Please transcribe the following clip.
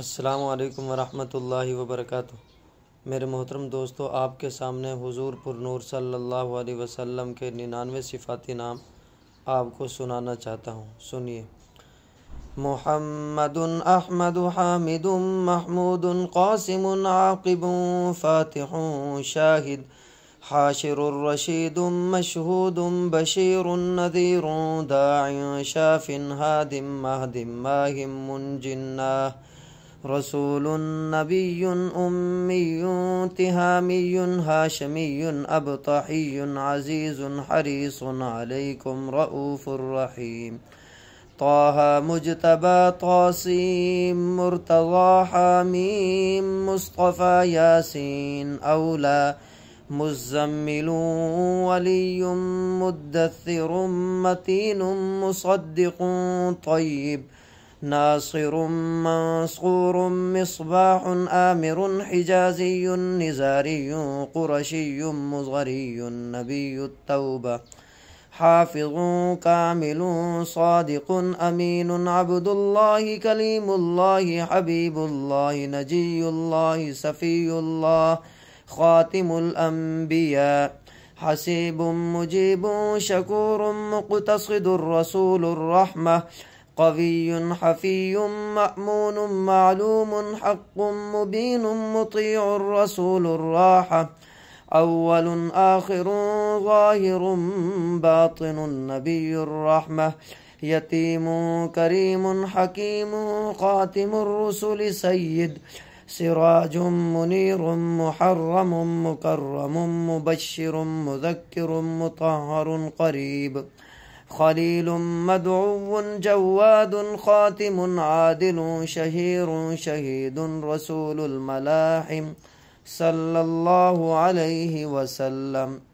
السلام علیکم ورحمۃ اللہ وبرکاتہ میرے محترم دوستو آپ کے سامنے حضور پر نور صلی اللہ علیہ وسلم کے ننانوے صفاتی نام آپ کو سنانا چاہتا ہوں سنیے محمد احمد حامد محمود قاسم عاقب فاتح شاہد حاشر الرشید مشہود بشیر نذیر داعی شاف حادم مہدم ماہم منجنہ رسول نبي أمي تهامي هاشمي أبطحي عزيز حريص عليكم رؤوف رحيم طه مجتبى طاسيم مرتضى حميم مصطفى ياسين أولى مزمل ولي مدثر متين مصدق طيب ناصر منصور مصباح آمر حجازي نزاري قرشي مزغري نبي التوبة حافظ كامل صادق أمين عبد الله كليم الله حبيب الله نجي الله سفي الله خاتم الأنبياء حسيب مجيب شكور مقتصد الرسول الرحمة قوي حفي مأمون معلوم حق مبين مطيع الرسول الراحة أول آخر ظاهر باطن النبي الرحمة يتيم كريم حكيم خاتم الرسل سيد سراج منير محرم مكرم مبشر مذكر مطهر قريب خليل مدعو جواد خاتم عادل شهير شهيد رسول الملاحم صلى الله عليه وسلم